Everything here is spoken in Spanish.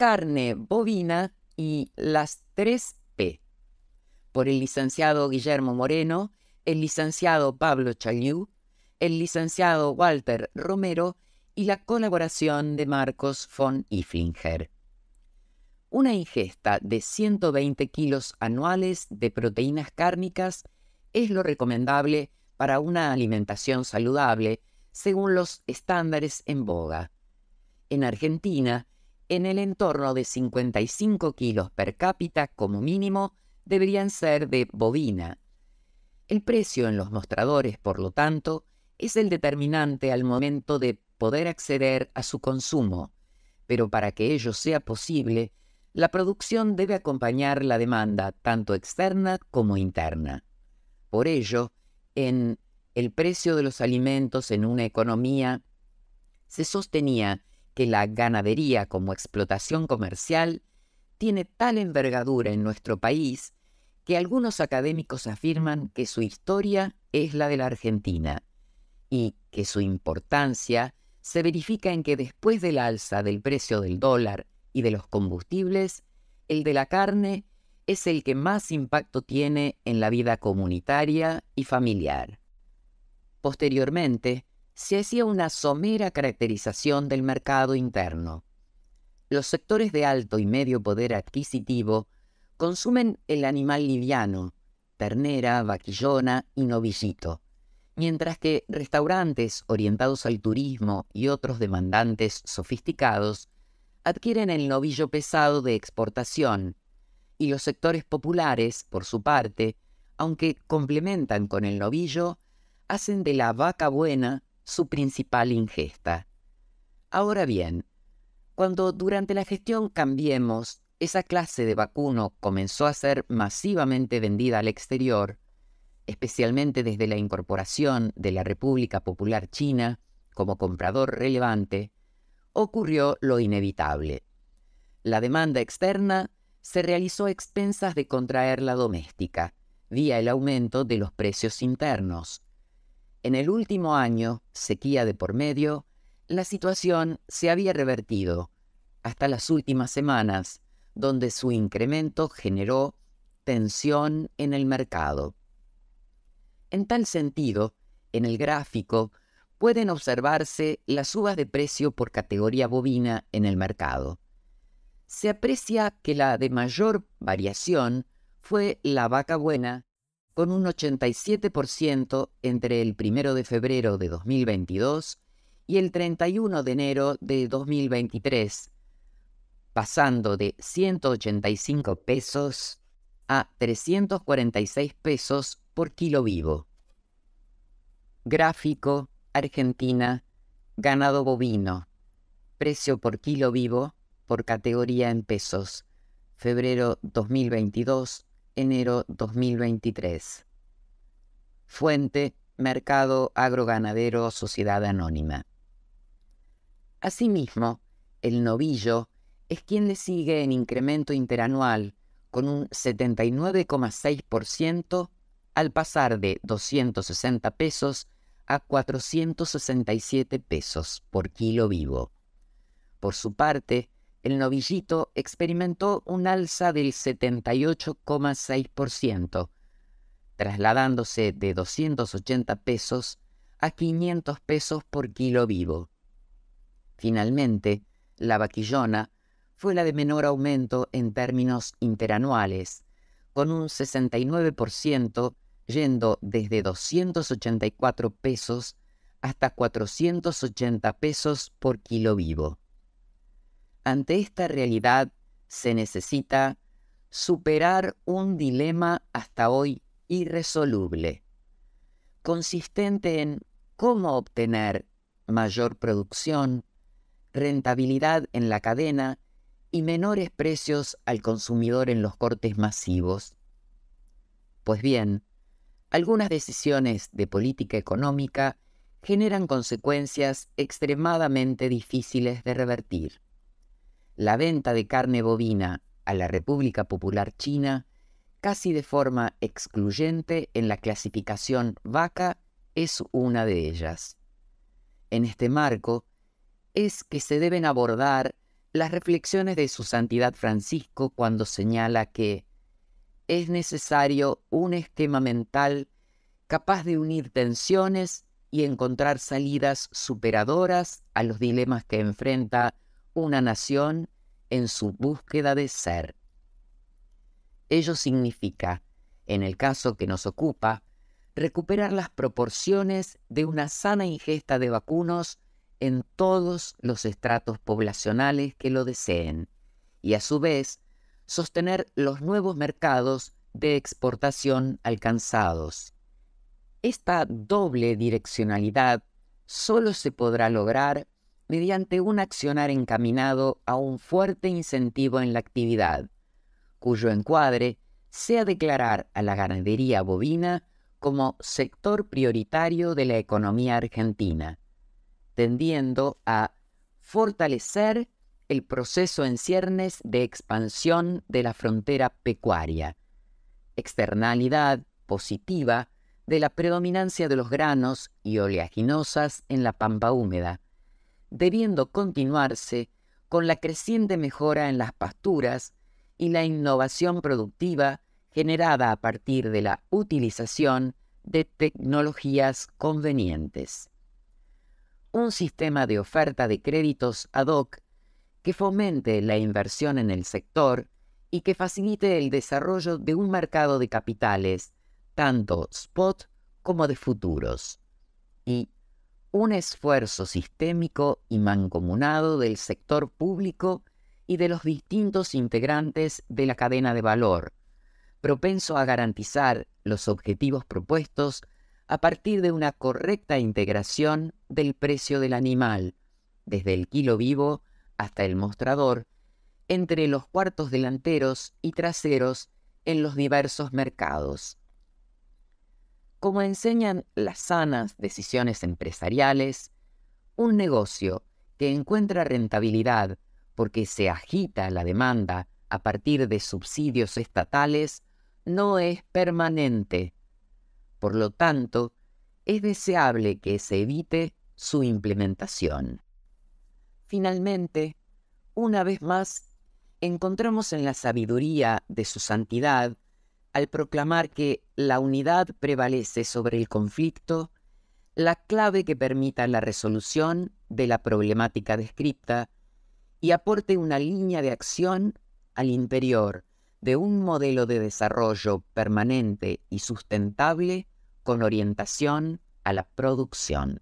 carne bovina y las 3P, por el licenciado Guillermo Moreno, el licenciado Pablo Chaliú, el licenciado Walter Romero y la colaboración de Marcos von Iflinger. Una ingesta de 120 kilos anuales de proteínas cárnicas es lo recomendable para una alimentación saludable según los estándares en boga. En Argentina, en el entorno de 55 kilos per cápita como mínimo deberían ser de bovina. El precio en los mostradores, por lo tanto, es el determinante al momento de poder acceder a su consumo, pero para que ello sea posible, la producción debe acompañar la demanda tanto externa como interna. Por ello, en El precio de los alimentos en una economía se sostenía que la ganadería como explotación comercial tiene tal envergadura en nuestro país que algunos académicos afirman que su historia es la de la Argentina y que su importancia se verifica en que después del alza del precio del dólar y de los combustibles, el de la carne es el que más impacto tiene en la vida comunitaria y familiar. Posteriormente, se hacía una somera caracterización del mercado interno. Los sectores de alto y medio poder adquisitivo consumen el animal liviano, ternera, vaquillona y novillito, mientras que restaurantes orientados al turismo y otros demandantes sofisticados adquieren el novillo pesado de exportación, y los sectores populares, por su parte, aunque complementan con el novillo, hacen de la vaca buena su principal ingesta. Ahora bien, cuando durante la gestión Cambiemos esa clase de vacuno comenzó a ser masivamente vendida al exterior, especialmente desde la incorporación de la República Popular China como comprador relevante, ocurrió lo inevitable. La demanda externa se realizó a expensas de contraer la doméstica, vía el aumento de los precios internos, en el último año, sequía de por medio, la situación se había revertido hasta las últimas semanas, donde su incremento generó tensión en el mercado. En tal sentido, en el gráfico pueden observarse las subas de precio por categoría bovina en el mercado. Se aprecia que la de mayor variación fue la vaca buena con un 87% entre el 1 de febrero de 2022 y el 31 de enero de 2023, pasando de 185 pesos a 346 pesos por kilo vivo. Gráfico, Argentina, ganado bovino, precio por kilo vivo por categoría en pesos, febrero 2022 enero 2023. Fuente, Mercado Agroganadero Sociedad Anónima. Asimismo, el novillo es quien le sigue en incremento interanual con un 79,6% al pasar de 260 pesos a 467 pesos por kilo vivo. Por su parte, el novillito experimentó un alza del 78,6%, trasladándose de 280 pesos a 500 pesos por kilo vivo. Finalmente, la vaquillona fue la de menor aumento en términos interanuales, con un 69% yendo desde 284 pesos hasta 480 pesos por kilo vivo. Ante esta realidad se necesita superar un dilema hasta hoy irresoluble, consistente en cómo obtener mayor producción, rentabilidad en la cadena y menores precios al consumidor en los cortes masivos. Pues bien, algunas decisiones de política económica generan consecuencias extremadamente difíciles de revertir la venta de carne bovina a la República Popular China casi de forma excluyente en la clasificación vaca es una de ellas. En este marco es que se deben abordar las reflexiones de su Santidad Francisco cuando señala que es necesario un esquema mental capaz de unir tensiones y encontrar salidas superadoras a los dilemas que enfrenta una nación en su búsqueda de ser. Ello significa, en el caso que nos ocupa, recuperar las proporciones de una sana ingesta de vacunos en todos los estratos poblacionales que lo deseen y a su vez sostener los nuevos mercados de exportación alcanzados. Esta doble direccionalidad solo se podrá lograr mediante un accionar encaminado a un fuerte incentivo en la actividad, cuyo encuadre sea declarar a la ganadería bovina como sector prioritario de la economía argentina, tendiendo a fortalecer el proceso en ciernes de expansión de la frontera pecuaria, externalidad positiva de la predominancia de los granos y oleaginosas en la pampa húmeda, debiendo continuarse con la creciente mejora en las pasturas y la innovación productiva generada a partir de la utilización de tecnologías convenientes. Un sistema de oferta de créditos ad hoc que fomente la inversión en el sector y que facilite el desarrollo de un mercado de capitales, tanto spot como de futuros. Y un esfuerzo sistémico y mancomunado del sector público y de los distintos integrantes de la cadena de valor, propenso a garantizar los objetivos propuestos a partir de una correcta integración del precio del animal, desde el kilo vivo hasta el mostrador, entre los cuartos delanteros y traseros en los diversos mercados como enseñan las sanas decisiones empresariales, un negocio que encuentra rentabilidad porque se agita la demanda a partir de subsidios estatales no es permanente. Por lo tanto, es deseable que se evite su implementación. Finalmente, una vez más, encontramos en la sabiduría de su santidad al proclamar que la unidad prevalece sobre el conflicto, la clave que permita la resolución de la problemática descripta y aporte una línea de acción al interior de un modelo de desarrollo permanente y sustentable con orientación a la producción.